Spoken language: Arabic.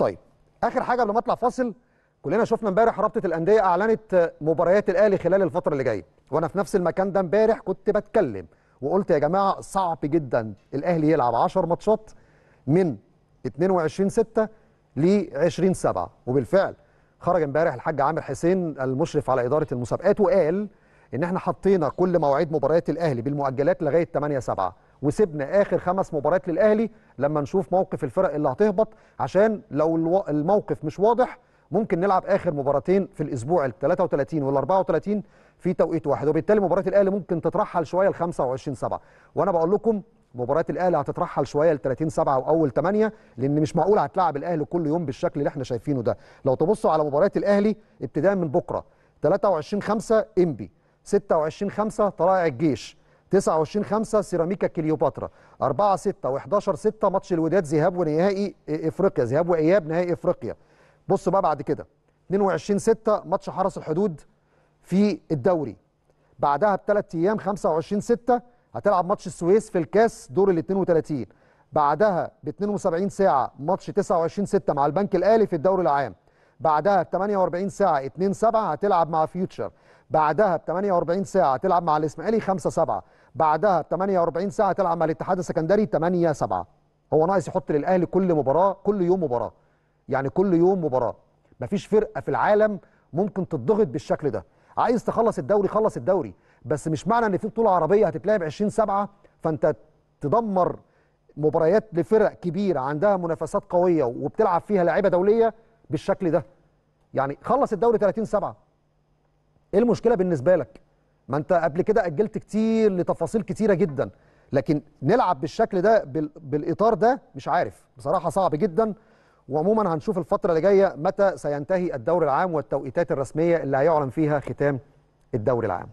طيب اخر حاجه قبل ما اطلع فاصل كلنا شفنا امبارح رابطه الانديه اعلنت مباريات الاهلي خلال الفتره اللي جايه وانا في نفس المكان ده امبارح كنت بتكلم وقلت يا جماعه صعب جدا الاهلي يلعب 10 ماتشات من 22 6 ل 20 7 وبالفعل خرج امبارح الحاج عامر حسين المشرف على اداره المسابقات وقال ان احنا حطينا كل مواعيد مباريات الاهلي بالمؤجلات لغايه 8 7 وسيبنا اخر خمس مباريات للاهلي لما نشوف موقف الفرق اللي هتهبط عشان لو الموقف مش واضح ممكن نلعب اخر مباراتين في الاسبوع ال 33 وال 34 في توقيت واحد وبالتالي مباراه الاهلي ممكن تترحل شويه ل 25 7 وانا بقول لكم مباراه الاهلي هتترحل شويه ل 30 7 واول 8 لان مش معقول هتلعب الاهلي كل يوم بالشكل اللي احنا شايفينه ده لو تبصوا على مباراه الاهلي ابتداء من بكره 23 5 انبي 26 5 طلائع الجيش 29 5 سيراميكا كليوباترا 4 6 و11 6 ماتش الوداد ذهاب ونهائي افريقيا ذهاب واياب نهائي افريقيا بص بقى بعد كده 22 6 ماتش حرس الحدود في الدوري بعدها بثلاث ايام 25 6 هتلعب ماتش السويس في الكاس دور ال 32 بعدها ب 72 ساعه ماتش 29 6 مع البنك الاهلي في الدوري العام بعدها ب 48 ساعه 2 7 هتلعب مع فيوتشر بعدها ب 48 ساعه هتلعب مع الاسماعيلي 5 7 بعدها ب 48 ساعه هتلعب مع الاتحاد السكندري 8 7 هو ناقص يحط للاهلي كل مباراه كل يوم مباراه يعني كل يوم مباراه مفيش فرقه في العالم ممكن تتضغط بالشكل ده عايز تخلص الدوري خلص الدوري بس مش معنى ان في بطوله عربيه هتتلعب 20 7 فانت تدمر مباريات لفرق كبيره عندها منافسات قويه وبتلعب فيها لعيبه دوليه بالشكل ده يعني خلص الدوري 30 7 ايه المشكله بالنسبه لك ما انت قبل كده اجلت كتير لتفاصيل كتيره جدا لكن نلعب بالشكل ده بالاطار ده مش عارف بصراحه صعب جدا وعموما هنشوف الفتره اللي جايه متى سينتهي الدوري العام والتوقيتات الرسميه اللي هيعلن فيها ختام الدوري العام